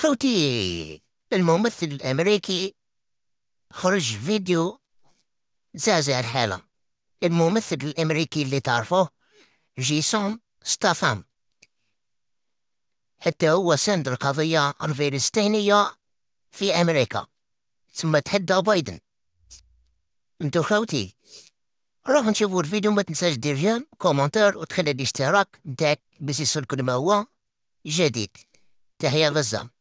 خوتي الممثل الأمريكي خرج فيديو زعزع الحالة الممثل الأمريكي اللي تعرفوه جيسون ستافام حتى هو ساند القضية الفلسطينية في أمريكا ثم تحدى بايدن انتو خوتي روح نشوفوا الفيديو ما تنساش دير جيم كومنتار وتخلي الاشتراك نتاعك باش يصلكم ما هو جديد تحية غزة